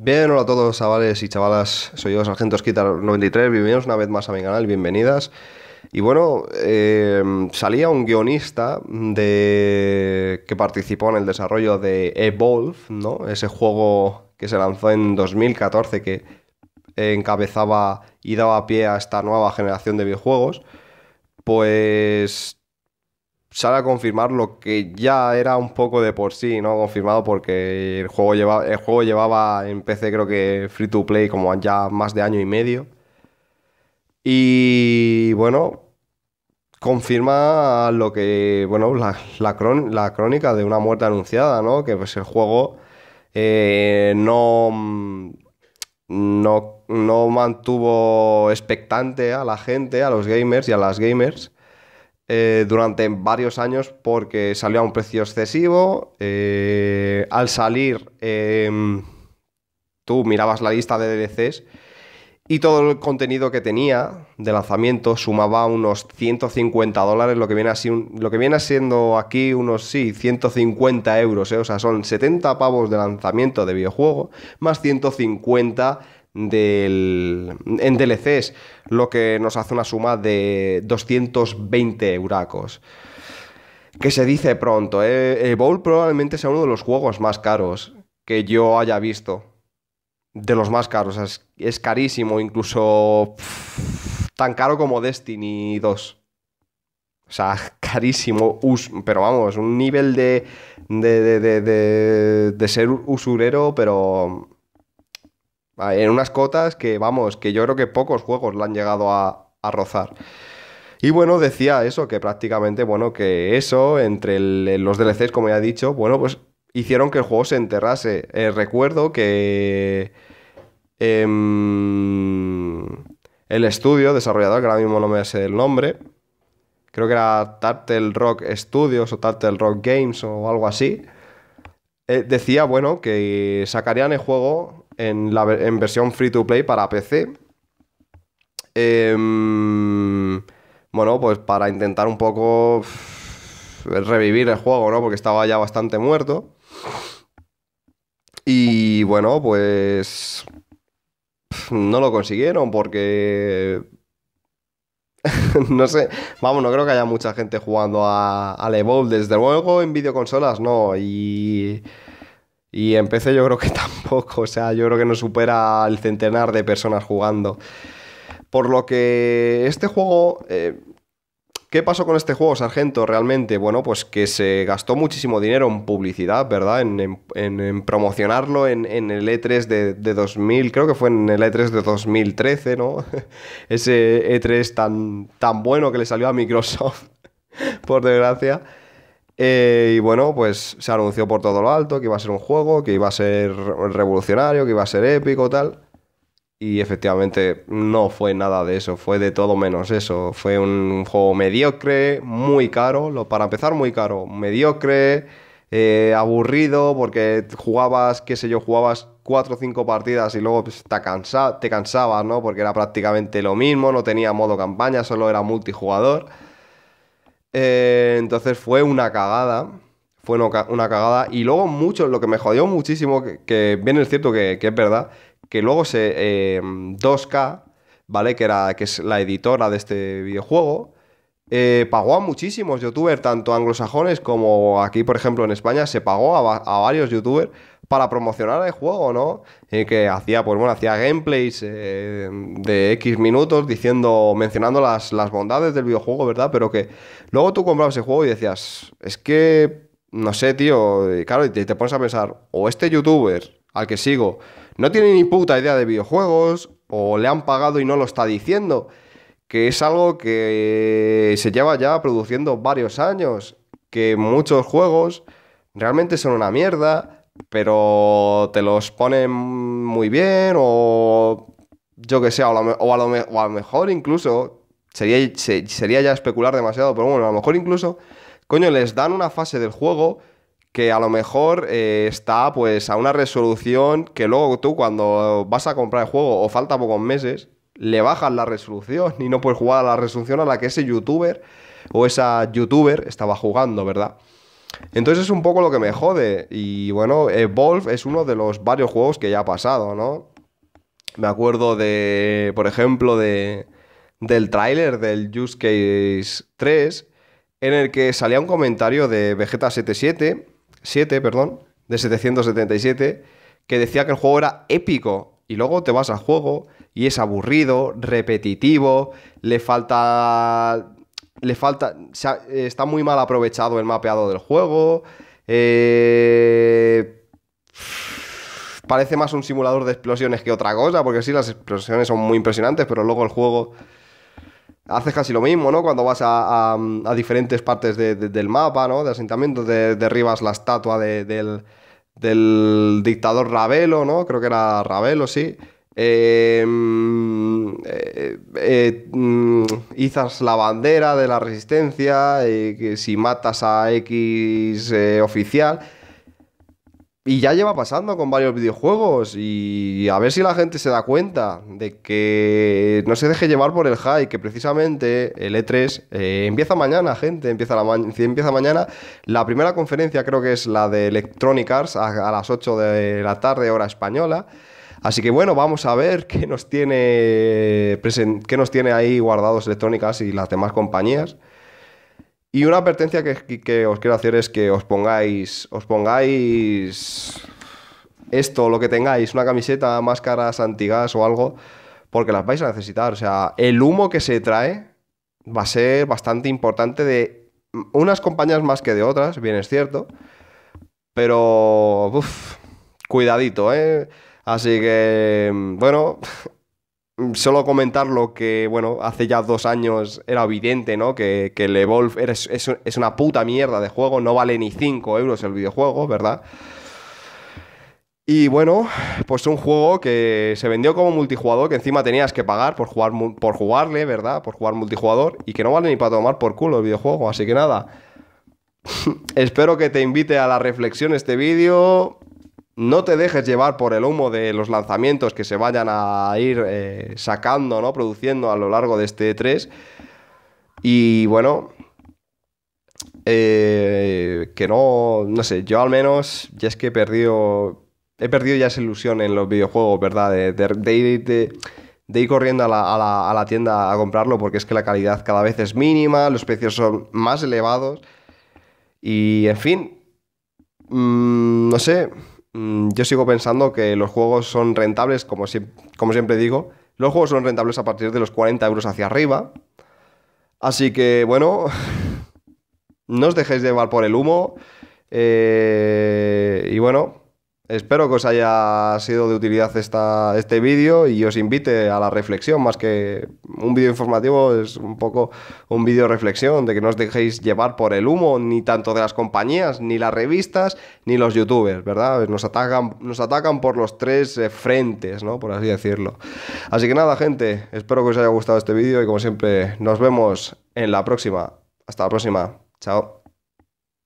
Bien, hola a todos chavales y chavalas, soy yo, Sargento Esquitar 93, bienvenidos una vez más a mi canal, bienvenidas. Y bueno, em, salía un guionista de... que participó en el desarrollo de Evolve, ¿no? Ese juego que se lanzó en 2014 que encabezaba y daba pie a esta nueva generación de videojuegos. Pues sale a confirmar lo que ya era un poco de por sí, ¿no? Confirmado porque el juego, el juego llevaba en PC creo que free to play como ya más de año y medio. Y bueno, confirma lo que, bueno, la, la, crónica de una muerte anunciada, ¿no? Que pues el juego eh, no, no, no mantuvo expectante a la gente, a los gamers y a las gamers eh, durante varios años porque salió a un precio excesivo. Eh, al salir, em, tú mirabas la lista de DLCs y todo el contenido que tenía de lanzamiento sumaba unos 150 dólares, lo que viene, así, lo que viene siendo aquí unos, sí, 150 euros. Eh. O sea, son 70 pavos de lanzamiento de videojuego más 150 del, en DLCs, lo que nos hace una suma de 220 euracos. Que se dice pronto, ¿eh? Bowl probablemente sea uno de los juegos más caros que yo haya visto. De los más caros, es, carísimo, incluso tan caro como Destiny 2. O sea, carísimo, pero vamos, un nivel de, de, de ser usurero, pero en unas cotas que, vamos, que yo creo que pocos juegos la han llegado a, rozar. Y bueno, decía eso, que prácticamente, bueno, que eso, entre los DLCs, como ya he dicho, bueno, pues hicieron que el juego se enterrase. Eh, recuerdo que em, el estudio desarrollador, que ahora mismo no me sé el nombre, creo que era Turtle Rock Studios o Turtle Rock Games o algo así, eh, decía, bueno, que sacarían el juego en, versión free to play para PC. Em, bueno, pues para intentar un poco revivir el juego, ¿no? Porque estaba ya bastante muerto. Y bueno, pues no lo consiguieron porque... no sé, vamos, no creo que haya mucha gente jugando a, al Evolve desde luego en videoconsolas, no. Y y empecé yo creo que tampoco, o sea, yo creo que no supera el centenar de personas jugando. Por lo que este juego... Eh, ¿Qué pasó con este juego, Sargento, realmente? Bueno, pues que se gastó muchísimo dinero en publicidad, ¿verdad? En, en, promocionarlo en, en, el E3 de, de, 2000, creo que fue en el E3 de 2013, ¿no? Ese E3 tan, tan bueno que le salió a Microsoft, por desgracia. Eh, y bueno, pues se anunció por todo lo alto que iba a ser un juego, que iba a ser revolucionario, que iba a ser épico, tal. Y efectivamente no fue nada de eso, fue de todo menos eso. Fue un juego mediocre, muy caro, lo, para empezar muy caro, mediocre, eh, aburrido, porque jugabas, qué sé yo, jugabas cuatro o cinco partidas y luego pues, te, te cansabas, ¿no? Porque era prácticamente lo mismo, no tenía modo campaña, solo era multijugador. Eh, entonces fue una cagada. Fue una cagada. Y luego mucho, lo que me jodió muchísimo, que, bien es cierto que, es verdad, que luego se 2K, eh, ¿vale? Que, era, que es la editora de este videojuego. Eh, pagó a muchísimos youtubers, tanto anglosajones como aquí, por ejemplo, en España, se pagó a, a varios youtubers para promocionar el juego, ¿no? Eh, que hacía, pues bueno, hacía gameplays eh, de X minutos diciendo, mencionando las, las bondades del videojuego, ¿verdad? Pero que luego tú comprabas el juego y decías, es que, no sé, tío, claro, y te pones a pensar, o este youtuber al que sigo no tiene ni puta idea de videojuegos, o le han pagado y no lo está diciendo, que es algo que se lleva ya produciendo varios años, que muchos juegos realmente son una mierda, pero te los ponen muy bien o yo que sé, o, a, lo, mejor incluso, sería, ya especular demasiado, pero bueno, a lo mejor incluso, coño, les dan una fase del juego que a lo mejor eh, está pues a una resolución que luego tú cuando vas a comprar el juego o falta pocos meses, le bajas la resolución y no puedes jugar a la resolución a la que ese youtuber o esa youtuber estaba jugando, ¿verdad? Entonces es un poco lo que me jode. Y bueno, Evolve es uno de los varios juegos que ya ha pasado, ¿no? Me acuerdo de, por ejemplo, de, del tráiler del Use Case 3, en el que salía un comentario de Vegeta 77, 7, perdón, de 777, que decía que el juego era épico. Y luego te vas al juego y es aburrido, repetitivo, le falta le falta. Eh, está muy mal aprovechado el mapeado del juego. Eh, parece más un simulador de explosiones que otra cosa, porque sí, las explosiones son muy impresionantes, pero luego el juego Hace casi lo mismo, ¿no? Cuando vas a, diferentes partes del mapa, ¿no? De asentamiento, de, derribas la estatua del, del dictador Ravelo, ¿no? Creo que era Ravelo, sí. Em, eh, eh mm, izas la bandera de la resistencia, eh, que si matas a X eh, oficial. Y ya lleva pasando con varios videojuegos y a ver si la gente se da cuenta de que no se deje llevar por el hype, que precisamente el E3 empieza mañana, gente, empieza, la empieza mañana. La primera conferencia creo que es la de Electronic Arts a las 8 de la tarde hora española. Así que bueno, vamos a ver qué nos tiene, qué nos tiene ahí guardados electrónicas y las demás compañías. Y una advertencia que, os quiero hacer es que os pongáis, os pongáis esto, lo que tengáis, una camiseta, máscaras antigas o algo, porque las vais a necesitar. O sea, el humo que se trae va a ser bastante importante de unas compañías más que de otras, bien es cierto, pero uff, cuidadito, ¿eh? Así que, bueno, solo comentar lo que, bueno, hace ya dos años era evidente, ¿no? Que, el Evolve es, una puta mierda de juego, no vale ni 5 euros el videojuego, ¿verdad? Y bueno, pues un juego que se vendió como multijugador, que encima tenías que pagar por, jugar, por jugarle, ¿verdad? Por jugar multijugador, y que no vale ni para tomar por culo el videojuego, así que nada. Espero que te invite a la reflexión este vídeo no te dejes llevar por el humo de los lanzamientos que se vayan a ir eh, sacando, ¿no? Produciendo a lo largo de este 3. E y bueno, eh, que no, no sé, yo al menos ya es que he perdido, he perdido ya esa ilusión en los videojuegos, ¿verdad? De, ir, corriendo a la, tienda a comprarlo porque es que la calidad cada vez es mínima, los precios son más elevados y en fin, mm, no sé, Mm, yo sigo pensando que los juegos son rentables, como, siempre digo. Los juegos son rentables a partir de los 40 euros hacia arriba. Así que, bueno, no os dejéis llevar por el humo. Eh, y bueno, Espero que os haya sido de utilidad esta, este vídeo y os invite a la reflexión, más que un vídeo informativo, es un poco un vídeo reflexión, de que no os dejéis llevar por el humo, ni tanto de las compañías, ni las revistas, ni los youtubers, ¿verdad? Nos atacan, nos atacan por los tres eh, frentes, ¿no? Por así decirlo. Así que nada, gente, espero que os haya gustado este vídeo y como siempre, nos vemos en la próxima. Hasta la próxima. Chao.